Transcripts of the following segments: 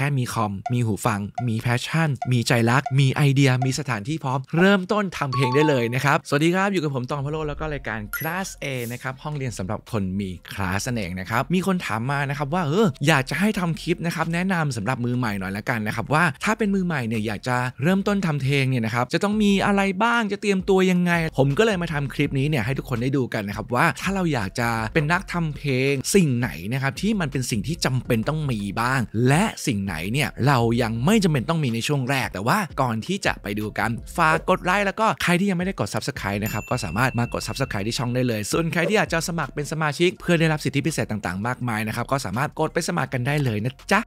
แค่มีคอม มีหูฟัง มีแพชชั่น มีใจรัก มีไอเดีย มีสถานที่พร้อมเริ่มต้นทำเพลงได้เลยนะครับ สวัสดีครับ อยู่กับผมตองพะโลแล้วก็รายการ คลาส A นะครับ ห้องเรียนสำหรับคนมีคลาสเองนะครับ มีคนถามมานะครับว่าเอออยากจะให้ทำคลิปนะครับ แนะนำสำหรับมือใหม่หน่อยละกันนะครับว่าถ้าเป็นมือใหม่เนี่ยอยากจะเริ่มต้นทำเพลงเนี่ยนะครับ จะต้องมีอะไรบ้าง จะเตรียมตัวยังไง ผมก็เลยมาทำคลิปนี้เนี่ยให้ทุกคนได้ดูกันนะครับว่าถ้าเราอยากจะเป็นนักทำเพลงสิ่งไหนนะครับที่มันเป็นสิ่งที่จำเป็นต้องมีบ้างและสิ่งไหนเนี่ยเรายังไม่จำเป็นต้องมีในช่วงแรกแต่ว่าก่อนที่จะไปดูกันฝากกดไลค์แล้วก็ใครที่ยังไม่ได้กด Subscribe นะครับ ก็สามารถมากด Subscribe ที่ช่องได้เลยส่วนใครที่อยากจะสมัครเป็นสมาชิกเพื่อได้รับสิทธิพิเศษต่าง ๆมากมายนะครับก็สามารถกดไปสมัครกันได้เลยนะจ๊ะ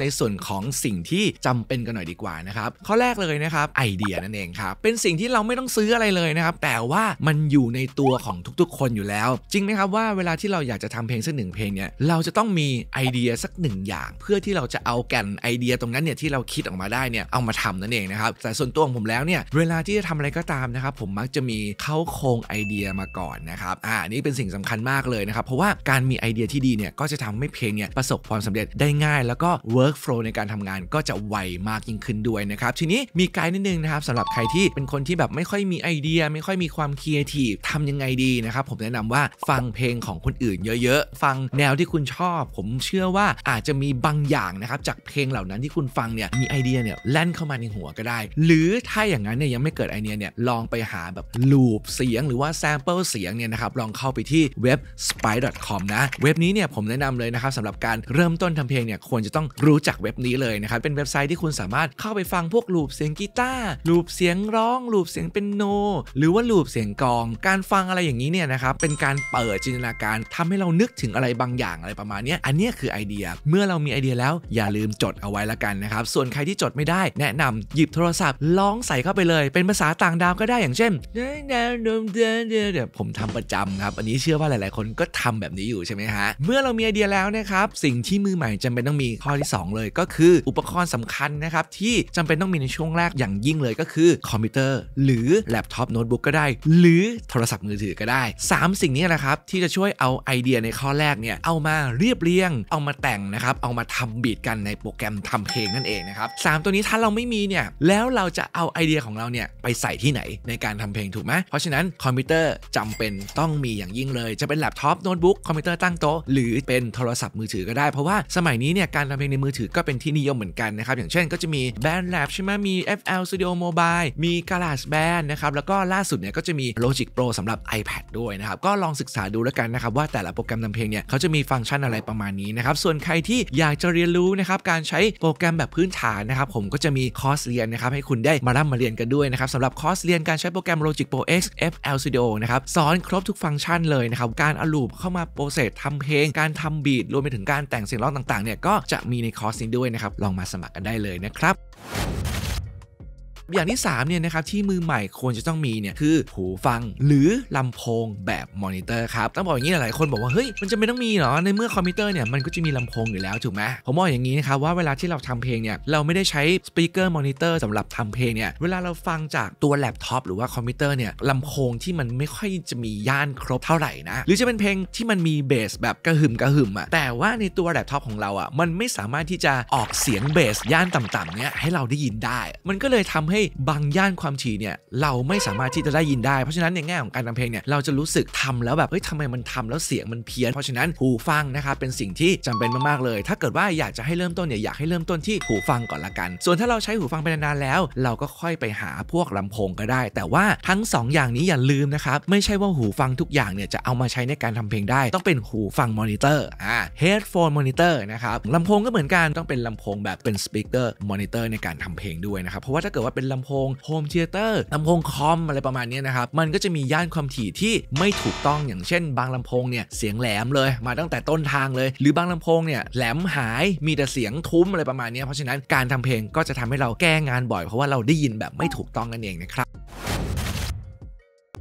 ในส่วนของสิ่งที่จำเป็นกันหน่อยดีกว่านะครับข้อแรกเลยนะครับไอเดียนั่นเองครับเป็นสิ่งที่เราไม่ต้องซื้ออะไรเลยนะครับแต่ว่ามันอยู่ในตัวของทุกๆ คนอยู่แล้ว จริงไหมครับว่าเวลาที่เราอยากจะทำเพลงสักหนึ่งเพลงเนี่ยเราจะต้องมีไอเดียสักหนึ่งอย่าง เพื่อที่เราจะเอาแก่นไอเดียตรงนั้นเนี่ยที่เราคิดออกมาได้เนี่ยเอามาทำนั่นเองนะครับแต่ส่วนตัวของผมแล้วเนี่ยเวลาที่จะทำอะไรก็ตามนะครับผมมักจะมีเข้าโครงไอเดียมาก่อนนะครับอ่านี่เป็นสิ่งสำคัญมากเลยนะครับ เพราะว่าการมีไอเดียที่ดีเนี่ยก็จะทำให้เพลงเนี่ยประสบความสำเร็จได้ง่าย แล้วก็ workflow ในการทำงานก็จะไวมากยิ่งขึ้นด้วยนะครับทีนี้มีไกด์นิดนึงนะครับสำหรับใครที่เป็นคนที่แบบไม่ค่อยมีไอเดีย ไม่ค่อยมีความครงสรที์ทำยังไงดีนะครับ ผมแนะนำว่าฟังเพลงของคนอื่นเยอะ ๆ ฟังแนวที่คุณชอบ ผมเชื่อว่าอาจจะมีบางอย่างนะครับจากเพลงเหล่านั้นที่คุณฟังเนี่ยมีไอเดียเนี่ยแล่นเข้ามาในหัวก็ได้ หรือถ้าอย่างนั้นเนี่ยยังไม่เกิดไอเดียเนี่ยลองไปหาแบบลูปเสียงหรือว่าแซมเปิลเสียงเนี่ยนะครับลองเข้าไปที่เว็บ spy.com นะ เว็บนี้เนี่ยผมแนะนำเลยนะครับสำหรับการเริ่มต้นทำเพลงเนี่ยควรจะต้องรรู้จักเว็บนี้เลยนะครับ เป็นเว็บไซต์ที่คุณสามารถเข้าไปฟังพวกลูปเสียงกีตาร์ลูปเสียงร้องลูปเสียงเป็นโน หรือว่าลูปเสียงกอง การฟังอะไรอย่างนี้เนี่ยนะครับ เป็นการเปิดจินตนาการ ทำให้เรานึกถึงอะไรบางอย่างอะไรประมาณนี้อันนี้คือไอเดีย เมื่อเรามีไอเดียแล้ว อย่าลืมจดเอาไว้ละกันนะครับส่วนใครที่จดไม่ได้ แนะนำหยิบโทรศัพท์ลองใส่เข้าไปเลย เป็นภาษาต่างดาวก็ได้อย่างเช่นเดี๋ยวผมทำประจำครับ อันนี้เชื่อว่าหลายๆ คนก็ทำแบบนี้อยู่ใช่ไหมฮะเมื่อเรามีไอเดียแล้วนะครับสิ่งที่มือใหม่จำเป็นต้องมีข้อที่2 2เลยก็คืออุปกรณ์สำคัญนะครับ ที่จำเป็นต้องมีในช่วงแรกอย่างยิ่งเลยก็คือ คอมพิวเตอร์หรือแล็ปท็อปโน้ตบุ๊กก็ได้ หรือโทรศัพท์มือถือก็ได้ 3 สิ่งนี้นะครับ ที่จะช่วยเอาไอเดียในข้อแรกเนี่ย เอามาเรียบเรียง เอามาแต่งนะครับ เอามาทำบีทกันในโปรแกรมทำเพลงนั่นเองนะครับสตัวนี้ถ้าเราไม่มีเนี่ย แล้วเราจะเอาไอเดียของเราเนี่ยไปใส่ที่ไหนในการทำเพลงถูกไหมเพราะฉะนั้นคอมพิวเตอร์จำเป็นต้องมีอย่างยิ่งเลย จะเป็นแล็ปท็อปโน้ตบุ๊กคอมพิวเตอร์ตั้งโต๊ะหรือเป็นโทรศัพท์มือถือก็ได้ เพราะว่าสมัยนี้เนี่ยการทำเพลงในมือถือก็เป็นที่นิยมเหมือนกันนะครับ อย่างเช่นก็จะมี Band Lab ใช่ไหมมี FL Studio Mobile มี g a l a s b a n d นะครับ แล้วก็ล่าสุดเนี่ย ก็จะมี Logic Pro สำหรับ iPad ด้วยนะครับ ก็ลองศึกษาดูแล้วกันนะครับ ว่าแต่ละโปรแกรมทำเพลงเนี่ย เขาจะมีฟังก์ชันอะไรประมาณนี้นะครับ ส่วนใครที่อยากจะเรียนรู้นะครับ การใช้โปรแกรมแบบพื้นฐานนะครับผมก็จะมีคอร์สเรียนนะครับให้คุณได้มาร่ำมาเรียนกันด้วยนะครับสำหรับคอร์สเรียน การใช้โปรแกรม Logic Pro X FL Studio นะครับสอนครบทุกฟังก์ชันเลยนะครับการอลูปเข้ามาโปรเซสทำเพลงการทำบีทรวมไปถึงการแต่งเสียงร้องต่างๆเนี่ยก็จะมีในคอร์สนี้ด้วยนะครับ ลองมาสมัครกันได้เลยนะครับอย่างที่3เนี่ยนะครับที่มือใหม่ควรจะต้องมีเนี่ยคือหูฟังหรือ ลำโพงแบบมอนิเตอร์ครับ ต้องบอกอย่างนี้ หลายคนบอกว่า เฮ้ย มันจะไม่ต้องมีเหรอในเมื่อ คอมพิวเตอร์เนี่ย มันก็จะมีลำโพงอยู่แล้ว ถูกไหมผมบอกอย่างนี้นะครับว่าเวลาที่เราทำเพลงเนี่ยเราไม่ได้ใช้สปีกเกอร์มอนิเตอร์สำหรับทำเพลงเนี่ยเวลาเราฟังจากตัวแล็ปท็อปหรือว่าคอมพิวเตอร์เนี่ยลำโพงที่มันไม่ค่อยจะมีย่านครบเท่าไหร่นะหรือจะเป็นเพลงที่มันมีเบสแบบกระหึ่มกระหึ่มอะแต่ว่าในตัวแล็ปท็อปของเราอะมันไม่สามารถที่จะออกเสียงเบสย่านต่ำๆเนี่ยให้เราได้ยินได้ มันก็เลยทำให้บางย่านความถี่เนี่ยเราไม่สามารถที่จะได้ยินได้เพราะฉะนั้นในแง่ของการทำเพลงเนี่ยเราจะรู้สึกทำแล้วแบบเฮ้ยทำไมมันทำแล้วเสียงมันเพี้ยน เพราะฉะนั้นหูฟังนะครับเป็นสิ่งที่จำเป็นมากๆเลย ถ้าเกิดว่าอยากจะให้เริ่มต้นเนี่ยอยากให้เริ่มต้นที่หูฟังก่อนละกัน ส่วนถ้าเราใช้หูฟังไปนานๆแล้ว เราก็ค่อยไปหาพวกลำโพงก็ได้ แต่ว่าทั้ง 2 อย่างนี้อย่าลืมนะครับไม่ใช่ว่าหูฟังทุกอย่างเนี่ยจะเอามาใช้ในการทำเพลงได้ต้องเป็นหูฟังมอนิเตอร์อ่าเฮดโฟนมอนิเตอร์นะครับลำโพงก็เหมือนกันต้องเป็นลำโพงแบบเป็นสปีกเกอร์มอนิเตอร์ในการทำเพลงด้วยนะครับเพราะว่าถ้าเกิดว่าเ็นลำโพงโฮมเทเตอร์ลำโพงคอมอะไรประมาณนี้นะครับมันก็จะมีย่านความถี่ที่ไม่ถูกต้องอย่างเช่น บางลำโพงเนี่ยเสียงแหลมเลยมาตั้งแต่ต้นทางเลยหรือบางลำโพงเนี่ยแหลมหายมีแต่เสียงทุ้มอะไรประมาณนี้เพราะฉะนั้นการทำเพลงก็จะทำให้เราแก้งานบ่อยเพราะว่าเราได้ยินแบบไม่ถูกต้องนั่นเองนะครับ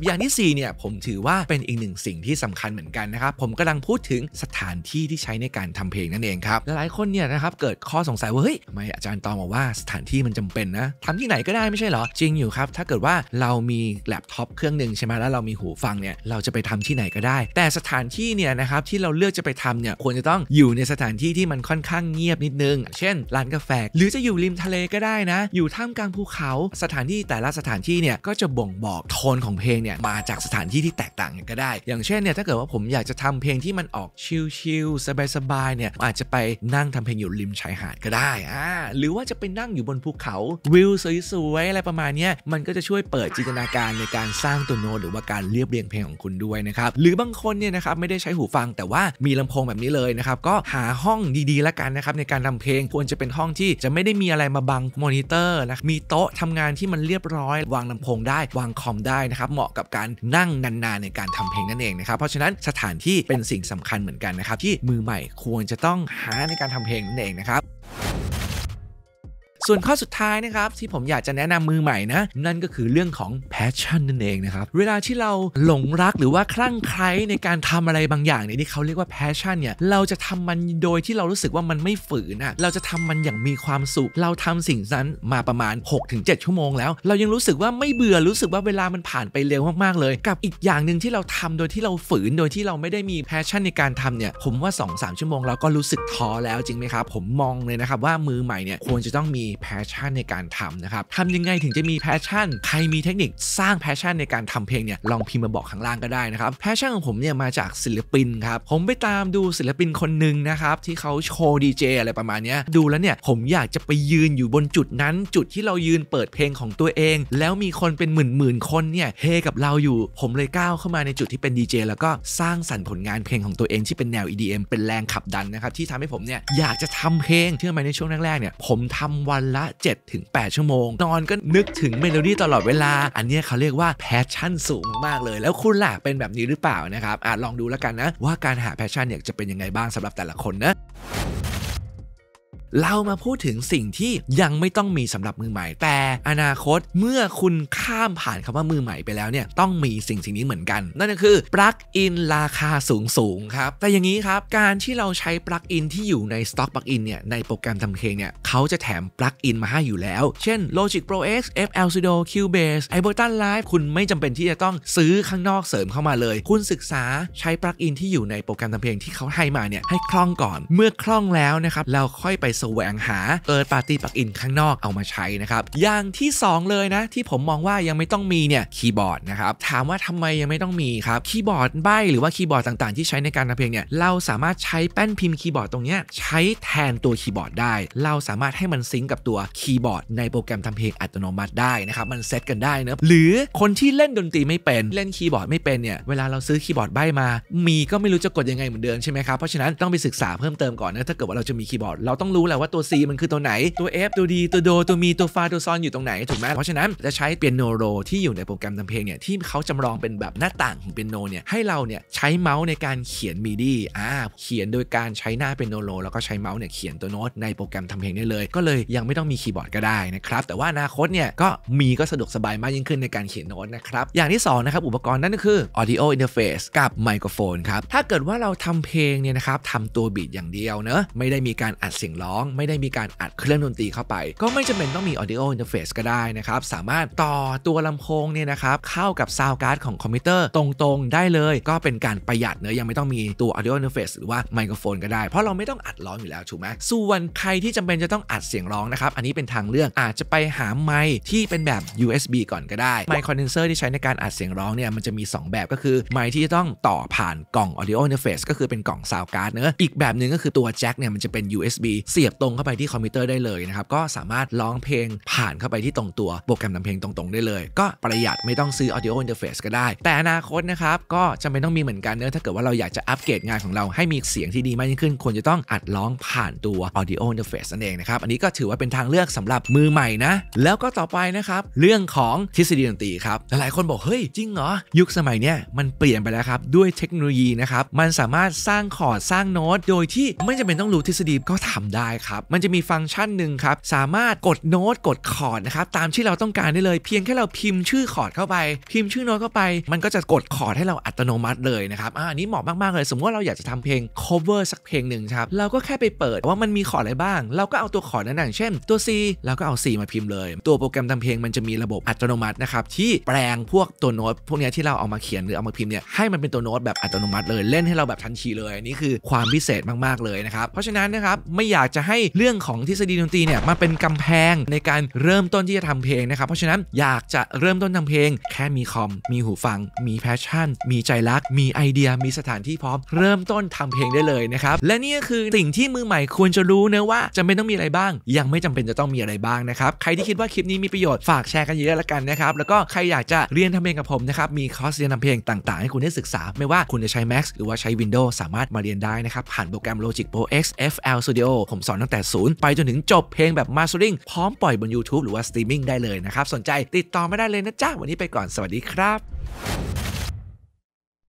อย่างที่4เนี่ยผมถือว่าเป็นอีกหนึ่งสิ่งที่สำคัญเหมือนกันนะครับ ผมกำลังพูดถึงสถานที่ที่ใช้ในการทำเพลงนั่นเองครับ หลายคนเนี่ยนะครับเกิดข้อสงสัยว่าเฮ้ยทำไมอาจารย์ตองบอกว่าสถานที่มันจำเป็นนะทำที่ไหนก็ได้ไม่ใช่เหรอจริงอยู่ครับถ้าเกิดว่าเรามีแล็ปท็อปเครื่องหนึ่งใช่ไหมแล้วเรามีหูฟังเนี่ยเราจะไปทำที่ไหนก็ได้ แต่สถานที่เนี่ยนะครับที่เราเลือกจะไปทำเนี่ยควรจะต้องอยู่ในสถานที่ที่มันค่อนข้างเงียบนิดนึง เช่นร้านกาแฟ หรือจะอยู่ริมทะเลก็ได้นะ อยู่ท่ามกลางภูเขาสถานที่แต่ละสถานที่เนี่ยก็จะบ่งบอกโทนของเพลงเนี่ยเนี่ยมาจากสถานที่ที่แตกต่างกันก็ได้ อย่างเช่นเนี่ยถ้าเกิดว่าผมอยากจะทำเพลงที่มันออกชิลชิลสบายๆเนี่ยอาจจะไปนั่งทำเพลง อยู่ริมชายหาด ก็ได้อ่าหรือว่าจะไปนั่งอยู่บนภูเขาวิวสวยๆอะไรประมาณนี้มันก็จะช่วยเปิดจินตนาการในการสร้างตัวโน้ตหรือว่าการเรียบเรียงเพลงของคุณด้วยนะครับ หรือบางคนเนี่ยนะครับไม่ได้ใช้หูฟังแต่ว่ามีลำโพงแบบนี้เลยนะครับก็หาห้องดีๆแล้วกันนะครับในการทำเพลงควรจะเป็นห้องที่จะไม่ได้มีอะไรมาบังมอนิเตอร์นะมีโต๊ะทำงานที่มันเรียบร้อยวางลำโพงได้วางคอมได้นะครับเหมาะกับการนั่งนานๆในการทำเพลงนั่นเองนะครับเพราะฉะนั้นสถานที่เป็นสิ่งสำคัญเหมือนกันนะครับ ที่มือใหม่ควรจะต้องหาในการทำเพลงนั่นเองนะครับส่วนข้อสุดท้ายนะครับที่ผมอยากจะแนะนำมือใหม่นะนั่นก็คือเรื่องของ passion นั่นเองนะครับเวลาที่เราหลงรักหรือว่าคลั่งไคล้ในการทำอะไรบางอย่างเนี่ยที่เขาเรียกว่า passion เนี่ยเราจะทำมันโดยที่เรารู้สึกว่ามันไม่ฝืนอะเราจะทำมันอย่างมีความสุข เราทำสิ่งนั้นมาประมาณ6-7 ชั่วโมงแล้ว เรายังรู้สึกว่าไม่เบื่อ รู้สึกว่าเวลามันผ่านไปเร็วมากๆเลย กับอีกอย่างหนึ่งที่เราทำโดยที่เราฝืนโดยที่เราไม่ได้มี passion ในการทำเนี่ยผมว่า2-3ชั่วโมงเราก็รู้สึกท้อแล้วจริงไหมครับผมมองเลยนะครับว่ามือใหม่เนี่ยควรจะต้องมีแพชชั่นในการทำนะครับทำยังไงถึงจะมีแพชชั่น ใครมีเทคนิคสร้างแพชชั่นในการทำเพลงเนี่ยลองพิมพ์มาบอกข้างล่างก็ได้นะครับแพชชั่นของผมเนี่ยมาจากศิลปินครับผมไปตามดูศิลปินคนหนึ่งนะครับที่เขาโชว์ดีเจอะไรประมาณนี้ดูแล้วเนี่ยผมอยากจะไปยืนอยู่บนจุดนั้น จุดที่เรายืนเปิดเพลงของตัวเองแล้วมีคนเป็นหมื่นหมื่นคนเนี่ยเฮกับเราอยู่ผมเลยก้าวเข้ามาในจุดที่เป็นดีเจแล้วก็สร้างสรรค์ผลงานเพลงของตัวเองที่เป็นแนว EDM เป็นแรงขับดันนะครับที่ทำให้ผมเนี่ยอยากจะทำเพลงเชื่อไหมในช่วงแรกๆ เนี่ยผมทำวันันละ7-8ชั่วโมงนอนก็นึกถึงเมโลดี้ตลอดเวลาอันนี้เขาเรียกว่าแพชชั่นสูงมากเลยแล้วคุณล่ะเป็นแบบนี้หรือเปล่านะครับอาจลองดูแล้วกันนะว่าการหาแพชชั่นเนี่ยจะเป็นยังไงบ้างสำหรับแต่ละคนนะเรามาพูดถึงสิ่งที่ยังไม่ต้องมีสำหรับมือใหม่ แต่อนาคตเมื่อคุณข้ามผ่านคำว่ามือใหม่ไปแล้วเนี่ยต้องมีสิ่งสิ่งนี้เหมือนกัน นั่นก็คือปลั๊กอินราคาสูงสูงครับ แต่อย่างนี้ครับการที่เราใช้ปลั๊กอินที่อยู่ในสต็อกปลั๊กอินเนี่ยในโปรแกรมทำเพลงเนี่ยเขาจะแถมปลั๊กอินมาให้อยู่แล้ว เช่น Logic Pro X FL Studio Cubase Ableton Live คุณไม่จำเป็นที่จะต้องซื้อข้างนอกเสริมเข้ามาเลยคุณศึกษาใช้ปลั๊กอินที่อยู่ในโปรแกรมทำเพลงที่เขาให้มาเนี่ยให้คล่องก่อน เมื่อคล่องแล้วนะครับเราค่อยไปแสวงหาเปิดปาร์ตี้ปักอินข้างนอกเอามาใช้นะครับ อย่างที่ 2 เลยนะที่ผมมองว่ายังไม่ต้องมีเนี่ยคีย์บอร์ดนะครับ ถามว่าทำไมยังไม่ต้องมีครับคีย์บอร์ดใบหรือว่าคีย์บอร์ดต่างๆ ที่ใช้ในการทำเพลงเนี่ย เราสามารถใช้แป้นพิมพ์คีย์บอร์ดตรงเนี้ยใช้แทนตัวคีย์บอร์ดได้ เราสามารถให้มันซิงกับตัวคีย์บอร์ด ในโปรแกรมทำเพลงอัตโนมัติได้นะครับมันเซตกันได้นะหรือคนที่เล่นดนตรีไม่เป็นเล่นคีย์บอร์ดไม่เป็นเนี่ยเวลาเราซื้อคีย์บอร์ดใบมา มีก็ไม่รู้จะกดยังไงเหมือนเดิมใช่ไหมครับเพราะฉะนั้นต้องไปศึกษาเพิ่มเติมก่อนนะถ้าเกิดว่าเราจะมีคีย์บอร์ดเราต้องรู้แหละว่าตัว C มันคือตัวไหน ตัว F ตัว D ตัว โด ตัวมีตัว ฟาตัวซอนอยู่ตรงไหนถูกไหมเพราะฉะนั้นจะใช้เปียโนโรที่อยู่ในโปรแกรมทำเพลงเนี่ยที่เขาจำลองเป็นแบบหน้าต่างของเปียโนเนี่ยให้เราเนี่ยใช้เมาส์ในการเขียนมีดี้อ่าเขียนโดยการใช้หน้าเปียโนโรแล้วก็ใช้เมาส์เนี่ยเขียนตัวโน้ตในโปรแกรมทำเพลงได้เลย ก็เลยยังไม่ต้องมีคีย์บอร์ดก็ได้นะครับแต่ว่าอนาคตเนี่ยก็มีก็สะดวกสบายมากยิ่งขึ้นในการเขียนโน้ตนะครับอย่างที่2นะครับอุปกรณ์นั่นก็คือ audio interface กับไมโครโฟนครับถ้าเกิดว่าเราทำเพลงเนี่ยนะครับทำตัวบีดอย่างเดียวเนอะไม่ได้มีการอัดเสียงร้อองไม่ได้มีการอัดเครื่องดนตรีเข้าไป ก็ไม่จำเป็นต้องมี audio interface ก็ได้นะครับ สามารถต่อตัวลำโพงเนี่ยนะครับ เข้ากับซาวการ์ดของคอมพิวเตอร์ตรงๆ ได้เลย ก็เป็นการประหยัดเนื้อยังไม่ต้องมีตัว audio interface หรือว่าไมโครโฟนก็ได้ เพราะเราไม่ต้องอัดร้องอยู่แล้วถูกไหม ส่วนใครที่จำเป็นจะต้องอัดเสียงร้องนะครับ อันนี้เป็นทางเลือกอาจจะไปหาไมค์ที่เป็นแบบ USB ก่อนก็ได้ไมค์คอนเดนเซอร์ที่ใช้ในการอัดเสียงร้องเนี่ยมันจะมี 2 แบบก็คือไมค์ที่จะต้องต่อผ่านกล่อง audio interface ก็คือเป็นกล่องซาวการ์ดเนื้ออีกแบบหนึ่งก็คือตัวแจ็คเนี่ยมันจะเป็น USB เสียยบตรงเข้าไปที่คอมพิวเตอร์ได้เลยนะครับ ก็สามารถร้องเพลงผ่านเข้าไปที่ตรงตัวโปรแกรมนำเพลงตรงๆ ได้เลย ก็ประหยัดไม่ต้องซื้อ audio interface ก็ได้ แต่อนาคตนะครับ ก็จำเป็นต้องมีเหมือนกันเนอะถ้าเกิดว่าเราอยากจะอัปเกรดงานของเราให้มีเสียงที่ดีมากยิ่งขึ้นควรจะต้องอัดร้องผ่านตัว audio interface นั่นเองนะครับอันนี้ก็ถือว่าเป็นทางเลือกสำหรับมือใหม่นะ แล้วก็ต่อไปนะครับ เรื่องของทฤษฎีดนตรีครับหลายคนบอกเฮ้ยจริงเหรอยุคสมัยเนี้ยมันเปลี่ยนไปแล้วครับด้วยเทคโนโลยีนะครับมันสามารถสร้างคอร์ดสร้างโน้ตโดยที่ไม่จำเป็นต้องรู้ทฤษฎีก็ทำได้ครับมันจะมีฟังก์ชันหนึ่งครับสามารถกดโน้ตกดคอร์ดนะครับตามที่เราต้องการได้เลยเพียงแค่เราพิมพ์ชื่อคอร์ดเข้าไปพิมพ์ชื่อโน้ตเข้าไป มันก็จะกดคอร์ดให้เราอัตโนมัติเลยนะครับอ่านี้เหมาะมากๆเลย สมมติว่าเราอยากจะทำเพลง cover สักเพลงหนึ่งครับเราก็แค่ไปเปิด ว่ามันมีคอร์ดอะไรบ้างเราก็เอาตัวคอร์ดนั้นอย่างเช่น ตัว C เราก็เอา C มาพิมพ์เลย ตัวโปรแกรมทำเพลงมันจะมีระบบอัตโนมัตินะครับที่แปลงพวกตัวโน้ต พวกนี้ที่เราเอามาเขียนหรือเอามาพิมพ์เนี่ยให้มันเป็นตัวโน้ตแบบอัตโนมัติเลย เล่นให้เราแบบทันทีเลยนี่คือความพิเศษมากๆเลยนะครับเพราะฉะนั้นนะครับไม่อยากจะให้เรื่องของทฤษฎีดนตรีเนี่ยมาเป็นกำแพงในการเริ่มต้นที่จะทำเพลงนะครับเพราะฉะนั้นอยากจะเริ่มต้นทำเพลง แค่มีคอมมีหูฟัง มีแพชชั่น มีใจรักมีไอเดียมีสถานที่พร้อมเริ่มต้นทำเพลงได้เลยนะครับและนี่ก็คือสิ่งที่มือใหม่ควรจะรู้นะว่าจำเป็นต้องมีอะไรบ้าง ยังไม่จำเป็นจะต้องมีอะไรบ้างนะครับใครที่คิดว่าคลิปนี้มีประโยชน์ฝากแชร์กันเยอะละกันนะครับแล้วก็ใครอยากจะเรียนทำเพลงกับผมนะครับมีคอร์สเรียนทำเพลงต่าง ๆ ให้คุณได้ศึกษาไม่ว่าคุณจะใช้ m a x หรือว่าใช้ Windows สามารถมาเรียนได้นะครับผ่านโปรแกรม Logic Pro X FL Studio ผมสอนตั้งแต่ศูนย์ไปจนถึงจบเพลงแบบมาสเตอริง พร้อมปล่อยบน YouTube หรือว่าสตรีมมิ่งได้เลยนะครับ สนใจติดต่อไม่ได้เลยนะจ้าวันนี้ไปก่อนสวัสดีครับ